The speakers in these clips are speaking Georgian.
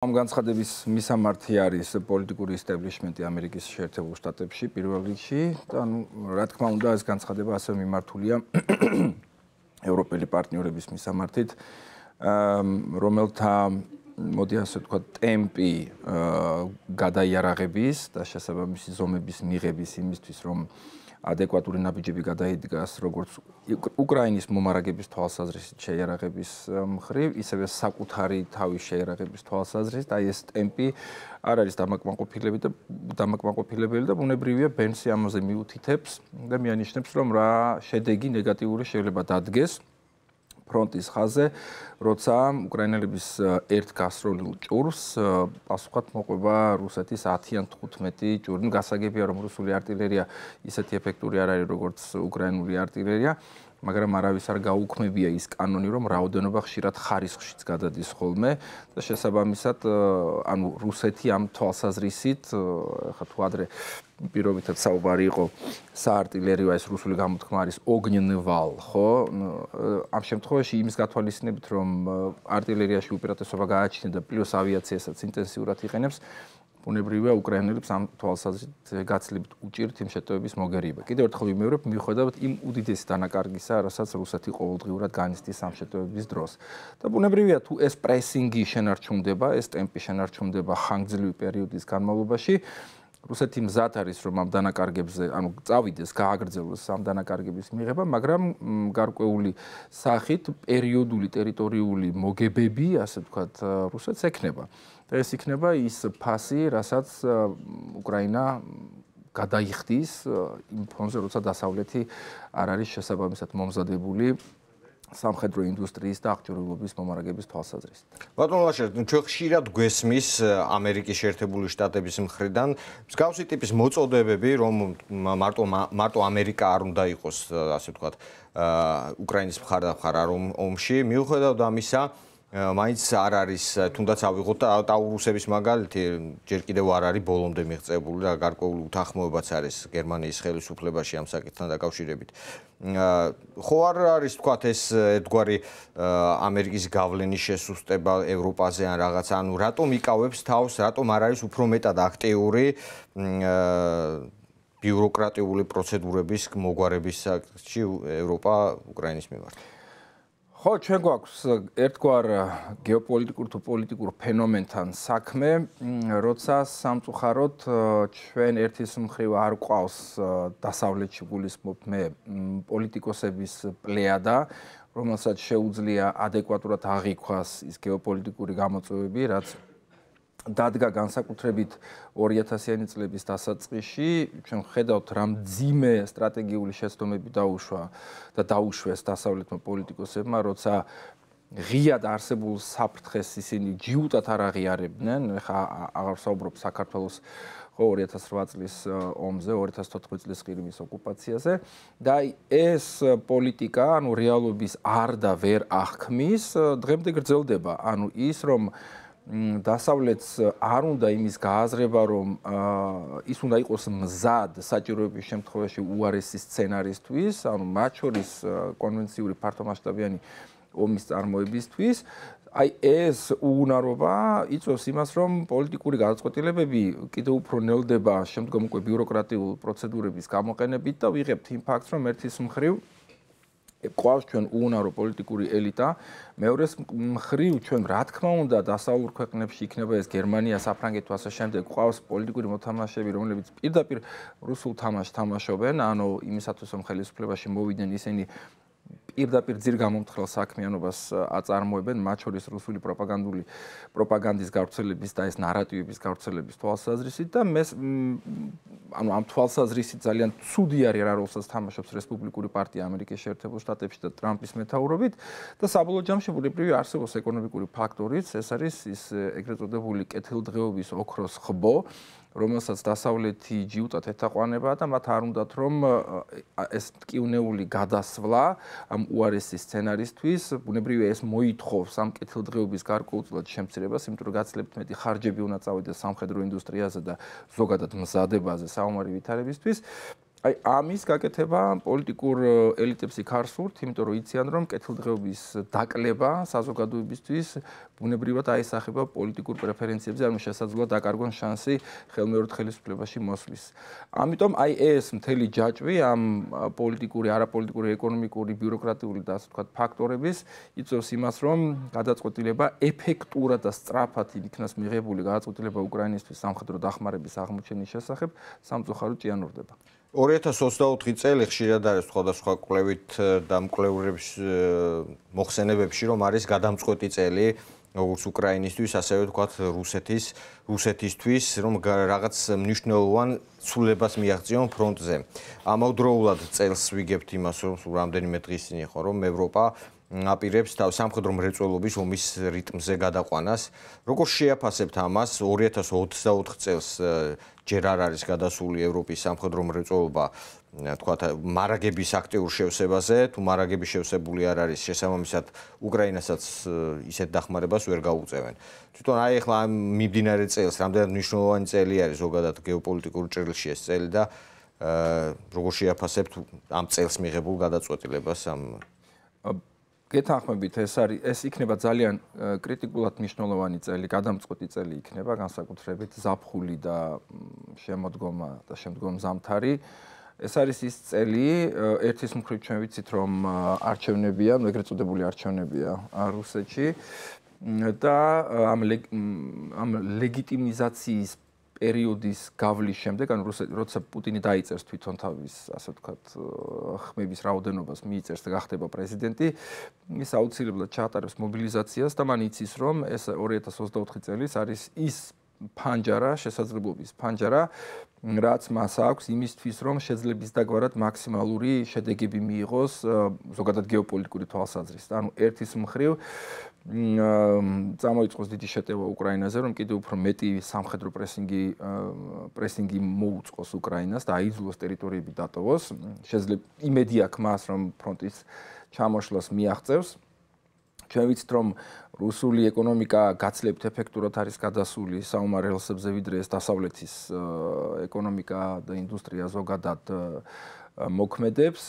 ამ განცხადების მისამართი არის პოლიტიკური ესტაბლიშმენტი ამერიკის შეერთებულ შტატებში პირველ რიგში და ანუ რა თქმა უნდა ეს განცხადება ასე მიმართულია ევროპელი პარტნიორების მისამართით რომელთა მოდი ასე ვთქვა, ტემპი გადაიარაღების და შესაბამისი ზომების მიღების იმისთვის, რომ ადეკვატური ნაბიჯები გადაიდგას, როგორც უკრაინის მომარაგების თვალსაზრისით შეიარაღების მხრივ, ისევე საკუთარი თავის შეიარაღების თვალსაზრისით, აი ეს ტემპი არ არის დამაკმაყოფილებელი და დამაკმაყოფილებელი და ბუნებრივია ბენსი ამაზე მიუთითებს და მეანიშნებს, რომ რა შედეგი ნეგატიური შეიძლება დადგეს. ფრონტის ხაზე, როცა უკრაინელების ერთ გასროლილ ჭურს პასუხად მოყვება რუსეთის 10 ან 15 ჭური. ნუ გასაგებია, რომ რუსული артиლერია ისეთი ეფექტური არ არის, როგორც უკრაინული артиლერია. მაგრამ არავის არ გაუქმებია ის კანონი, რომ რაოდენობა ხშირად ხარისხშიც გადადის ხოლმე და შესაბამისად, ანუ რუსეთი ამ თვალსაზრისით, ხა თუ ადრე პირობითად საუბარი იყო საარტილერიო ეს რუსული გამოთქმა არის ოგნენვალ, ხო? ამ შემთხვევაში იმის გათვალისწინებით, რომ არტილერიაში უპირატესობა გააჩნია და პლუს ავიაციასაც ინტენსიურად იყენებს, უნებრივია უკრაინელებს ამ თვალსაზრისით გაცლებთ უჭირთ იმ შეტევების მოგერიება. კიდევ ერთხელ ვიმეორებ, მიუხედავად იმ უდიდესი დანაკარგისა, რასაც რუსეთი ყოველდღიურად განიცდის ამ შეტევების დროს. და უნებრივია თუ ეს პრესინგი შენარჩუნდება, ეს ტემპი შენარჩუნდება ხანგრძლივი პერიოდის განმავლობაში, რუსეთი მზად არის რომ ამ დანაკარგებზე ანუ წავიდეს გააგრძელოს ამ დანაკარგების მიღება მაგრამ გარკვეული სახით პერიოდული ტერიტორიული მოგებები ასე ვთქვათ რუსეთს ექნება და ეს იქნება ის ფასი რასაც უკრაინა გადაიხდის იმ ფონზე როცა დასავლეთი არ არის შესაბამისად მომზადებული სამხედრო ინდუსტრიის და აქტიურობის მომარაგების თვალსაზრისით. ბატონო ლაშერ, ნუ ჩვენ ხშირად გვესმის ამერიკის შეერთებული შტატების მხრიდან მსგავსი ტიპის მოწოდებები, რომ მარტო მარტო ამერიკა არ უნდა იყოს, ასე ვთქვათ, აა უკრაინის მხარდამხარ არ ომში, მიუხედავად ამისა, აა მაინც არ არის თუნდაც ავიღოთ ტაურუსების მაგალითი ჯერ კიდევ არ არის ბოლომდე მიღწებული და გარკვეული უთანხმოებაც არის გერმანიის ხელისუფლებაში ამ საკითხთან დაკავშირებით. ხო არ არის თქვა ეს ერთგვარი ამერიკის გავლენის შესუსტება ევროპაზე ან რაღაც ანუ რატომ იკავებს თავს რატომ არ არის უფრო მეტად აქტიური ბიუროკრატიული პროცედურების მოგვარების საკითხში ევროპა უკრაინის მიმართ? ხო, ჩვენ გვაქვს ერთგვარ გეოპოლიტიკურ თუ პოლიტიკურ ფენომენთან საქმე, როცა სამწუხაროდ ჩვენ ერთის მხრივ არ ყავს დასავლეთში გულისმოფ მე პოლიტიკოსების პლეადა, რომელსაც შეუძლია ადეკვატურად აღიქვას ის გეოპოლიტიკური გამოწვევები, რაც დადგა განსაკუთრებით 2000-იანი წლების დასაწყისში, ჩვენ ხედავთ რამძიმე სტრატეგიული შეცდომები დაუშვა და დაუშვეს დასავლეთმა პოლიტიკოსებმა, როცა ღიად არსებულ საფრთხეს ისინი ჯიუტად არ აღიარებდნენ, ხა აღარ საუბრობ საქართველოს 2008 წლის ომზე, 2014 წლის ყირიმის ოკუპაციაზე და ეს პოლიტიკა, ანუ რეალობის არ და ვერ აღქმის, დღემდე გრძელდება. ანუ ის რომ დასავლეთს э, არ უნდა იმის გააზრება, რომ ის უნდა იყოს მზად საჭიროების შემთხვევაში უარესი სცენარისტვის, ანუ მათ შორის э, კონვენციური ფართომასშტაბიანი ომის წარმოებისთვის. აი ეს უუნარობა იწვევს იმას, რომ პოლიტიკური გადაწყვეტილებები კიდევ უფრო ნელდება შემდგომ უკვე ბიუროკრატიულ პროცედურების გამოყენებით და ვიღებთ იმ ფაქტს, რომ ერთის მხრივ ყავს ჩვენ უუნარო პოლიტიკური ელიტა მეორეს მხრივ ჩვენ რა თქმა უნდა დასავლურ ქვეყნებში იქნება ეს გერმანია საფრანგეთო ასე შემდეგ ყავს პოლიტიკური მოთამაშები რომლებიც პირდაპირ რუსულ თამაშს თამაშობენ ანუ იმისათვის რომ ხელისუფლებაში მოვიდნენ ისინი პირდაპირ ძირ გამომთხრელ საქმიანობას აწარმოებენ, მათ შორის რუსული პროპაგანდული პროპაგანდის გავრცელების და ეს нараტივების გავრცელების თვალსაზრისით და მე ანუ ამ თვალსაზრისით ძალიან ცუდი არის რა როლსაც თამაშობს რესპუბლიკური პარტია ამერიკის შეერთებულ შტატებში და ტრამპის მეთაურობით და საბოლოო ჯამში ბუნებრივი არსებობს ეკონომიკური ფაქტორიც, ეს არის ის ეგრეთ წოდებული კეთილდღეობის ოქროს ხბო. რომელსაც დასავლეთი ჯიუტა თეთაყვანება და მათ არ უნდათ რომ ეს ტკივნეული გადასვლა ამ უარესი სცენარისთვის ბუნებრივია ეს მოითხოვს ამ კეთილდღეობის გარკვეულწილად შემცირებას იმიტომ რომ გაცილებთ მეტი ხარჯები უნდა წავიდეს სამხედრო ინდუსტრიაზე და ზოგადად მზადებაზე საომარი ვითარებისთვის აი ამის გაკეთება პოლიტიკურ ელიტებს იქარსურთ, იმიტომ რომ იციან რომ კეთილდღეობის დაკლება საზოგადოებისთვის ბუნებრივად აისახება პოლიტიკურ პრეფერენციებზე, ანუ შესაძლოა დაკარგონ შანსი ხელმეორედ ხელისუფლებაში მოსვლის. ამიტომ აი ეს მთელი ჯაჭვი ამ პოლიტიკური, არაპოლიტიკური, ეკონომიკური, ბიუროკრატიული და ასე ვთქვათ ფაქტორების იწვევს იმას, რომ გადაწყვეტილება ეფექტურად და სწრაფად იქნას მიღებული, გადაწყვეტილება უკრაინისთვის სამხედრო დახმარების აღმოჩენის შესახებ სამწუხაროდ ჭიანურდება. 2024 წელი ხშირად არის სხვადასხვა კვლევით და მკვლევრებს მოხსენებებში რომ არის გადამწყვეტი წელი როგორც უკრაინისტვის ასევე თქვათ რუსეთის რუსეთისთვის რომ რაღაც მნიშვნელოვან ცვლილებას მიაღწიონ ფრონტზე. ამავდროულად წელს ვიგებთ იმას რომ რამდენიმე დღის წინ ხო რომ ევროპა აპირებს თავ სამხედრო მრეწველობის ომის რიტმზე გადაყვანას. როგორ შეაფასებთ ამას 2024 წელს ჯერ არ არის გადასული ევროპის სამხედრო მრეწველობა თქვათ მარაგების აქტიურ შევსებაზე, თუ მარაგები შევსებული არ არის შესაბამისად უკრაინასაც ისეთ დახმარებას ვერ გაუწევენ. თვითონ აი ახლა ამ მიმდინარე წელს რამდენად მნიშვნელოვანი წელი არის ზოგადად გეოპოლიტიკურ ჭრილში ეს წელი და როგორ შეაფასებთ ამ წელს მიღებულ გადაწყვეტილებას ამ გეთანხმებით ეს არის ეს იქნება ძალიან კრიტიკულად მნიშვნელოვანი წელი, გადამწყვეტი წელი იქნება განსაკუთრებით ზაფხული და შემოდგომა და შემდგომ ზამთარი. ეს არის ის წელი, ერთის მხრივ ჩვენ ვიცით რომ არჩევნებია, ეგრეთ წოდებული არჩევნებია რუსეთში და ამ ამ ლეგიტიმიზაციის პერიოდის გავლის შემდეგ, ანუ როცა პუტინი დაიწერს თვითონ თავის, ასე ვთქვათ, ხმების რაოდენობას მიიწერს და გახდება პრეზიდენტი, ის აუცილებლად ჩაატარებს მობილიზაციას და მან იცის, რომ ეს 2024 წელს არის ის ფანჯარა, შესაძლებლობის ფანჯარა, რაც მას აქვს იმისთვის, რომ შეძლებს დაგვარად მაქსიმალური შედეგები მიიღოს ზოგადად გეოპოლიტიკური თვალსაზრისით. ანუ ერთის მხრივ წამოიწყოს დიდი შეტევა უკრაინაზე, რომ კიდევ უფრო მეტი სამხედრო პრესინგი პრესინგი მოუწყოს უკრაინას და აიძულოს ტერიტორიები დატოვოს. შეძლებს იმედი აქვს მას, რომ ფრონტის ჩამოშლას მიაღწევს. ჩვენ ვიცით რომ რუსული ეკონომიკა გაცლებთ ეფექტურად არის გადასული საომარ რელსებზე ვიდრე ეს დასავლეთის ეკონომიკა და ინდუსტრია ზოგადად მოქმედებს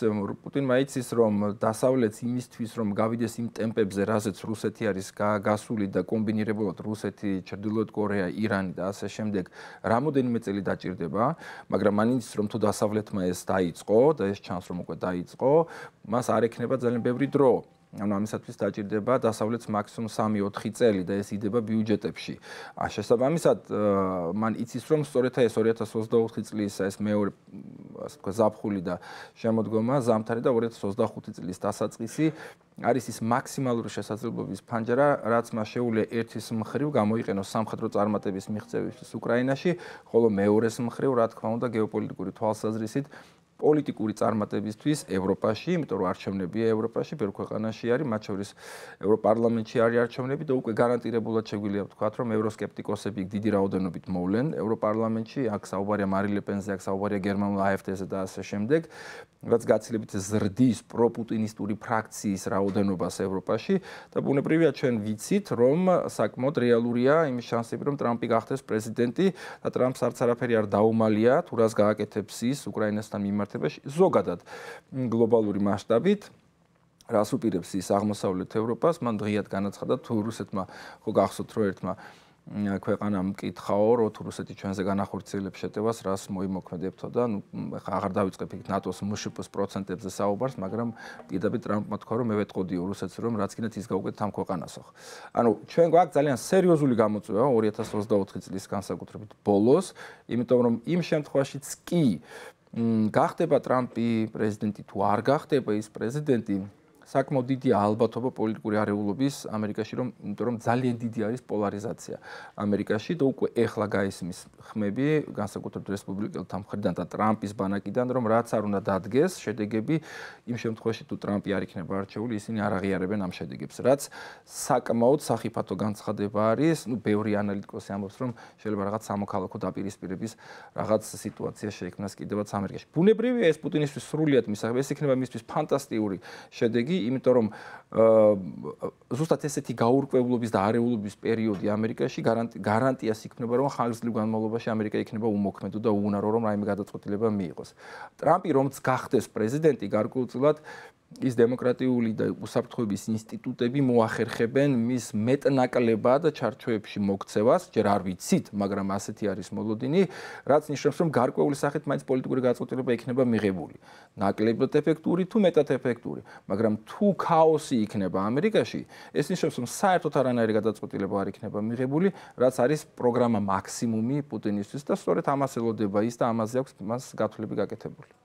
პუტინმა იცის რომ დასავლეთს იმისთვის რომ გავიდეს იმ ტემპებზე რაზეც რუსეთი არის გასული და კომბინირებულად რუსეთი, ჩრდილოეთ კორეა, ირანი და ასე შემდეგ რამოდენიმე წელი დაჭირდება მაგრამ მან იცის რომ თუ დასავლეთმა ეს დაიწყო და ეს ჩანს რომ უკვე დაიწყო მას არ ექნება ძალიან ბევრი დრო ანუ ამისათვის დაჭირდება დასავლეთს მაქსიმუმ 3-4 წელი და ეს იდება ბიუჯეტებში. ა შესაბამისად მან იცის რომ სწორედ ეს 2024 წლის ეს მეორე ასე თქვა ზაფხული და შემოდგომა ზამთარი და 2025 წლის დასაწყისი არის ის მაქსიმალური შესაძლებლობის ფანჯარა, რაც მას შეუძლია ერთის მხრივ გამოიყენოს სამხედრო წარმატების მიღწევისთვის უკრაინაში, ხოლო მეორეს მხრივ, რა თქმა უნდა, გეოპოლიტიკური თვალსაზრისით პოლიტიკური წარმატებისთვის ევროპაში, იმიტომ რომ არჩევნებია ევროპაში, ბევრ ქვეყანაში არის, მათ შორის ევროპარლამენტში არის არჩევნები და უკვე გარანტირებულად შეგვიძლია ვთქვა, რომ ევროსკეპტიკოსები დიდი რაოდენობით მოვლენ ევროპარლამენტში, აქ საუბარია მარი ლეპენზე, აქ საუბარია გერმანულ AFD-ზე და ასე შემდეგ. რაც გაცილებით ზრდის პროპუტინისტური ფრაქციის რაოდენობას ევროპაში და ბუნებრივია ჩვენ ვიცით რომ საკმაოდ რეალურია იმის შანსები რომ ტრამპი გახდეს პრეზიდენტი და ტრამპს არც არაფერი არ დაუმალია თუ რას გააკეთებს ის უკრაინასთან მიმართებაში ზოგადად გლობალური მასშტაბით რას უპირებს ის აღმოსავლეთ ევროპას მან დღიად განაცხადა თუ რუსეთმა ხო გახსოვთ რო ერთმა ქვეყანამ მკითხაო, რო თუ რუსეთი ჩვენზე განახორციელებს შეტევას, რას მოიმოქმედებთ და ნუ ხა აღარ დავიწყებით ნატოს მშპ-ს პროცენტებზე საუბარს, მაგრამ პირდაპირ ტრამპმა თქვა, რომ მე ვეთყოდიო რუსეთს, რომ რაც კიდეც ის გაუკეთეთ ამ ქვეყანასო. ანუ ჩვენ გვაქვს ძალიან სერიოზული გამოწვევა 2024 წლის განსაკუთრებით ბოლოს, იმიტომ რომ იმ შემთხვევაშიც კი მ გახდება ტრამპი პრეზიდენტი თუ არ გახდება ის პრეზიდენტი საკმაოდ დიდი ალბათობა პოლიტიკური არეულობის ამერიკაში რომ იმიტომ რომ ძალიან დიდი არის პოლარიზაცია ამერიკაში და უკვე ეხლა გაისმის ხმები განსაკუთრებით რესპუბლიკელთა მხრიდან და ტრამპის ბანაკიდან რომ რაც არ უნდა დადგეს შედეგები იმ შემთხვევაში თუ ტრამპი არ იქნება არჩეული ისინი არ აღიარებენ ამ შედეგებს რაც საკმაოდ სახიფათო განცხადება არის ну ბევრი ანალიტიკოსი ამბობს რომ შეიძლება რაღაც სამოქალაქო დაპირისპირების რაღაც სიტუაცია შეექმნას კიდევაც ამერიკაში ბუნებრივია ეს პუტინისთვის სრულიად მისაღები ეს იქნება მისთვის ფანტასტიკური შედეგი იმიტომ რომ ზუსტად ესეთი გაურკვევლობის და არეულობის პერიოდი ამერიკაში გარანტიას იქნება რომ ხანგრძლივ განმავლობაში ამერიკა იქნება უმოქმედო და უუნარო რომ რაიმე გადაწყვეტილება მიიღოს. ტრამპი რომც გახდეს პრეზიდენტი გარკვეულწილად ის დემოკრატიული და უსაფრთხოების ინსტიტუტები მოახერხებენ მის მეტნაკლებად ჩარჩოებში მოქცევას, ჯერ არ ვიცით, მაგრამ ასეთი არის მოლოდინი, რაც ნიშნავს, რომ გარკვეული სახით მაინც პოლიტიკური გაწყვეტილება იქნება მიღებული. ნაკლებად ეფექტური თუ მეტად ეფექტური, მაგრამ თუ ქაოსი იქნება ამერიკაში, ეს ნიშნავს, რომ საერთოდ არანაირი გადაწყვეტილება არ იქნება მიღებული, რაც არის პროგრამა მაქსიმუმი პუტინისთვის და სწორედ ამას ელოდება ის და ამაზე აქვს მას გათვლები გაკეთებული.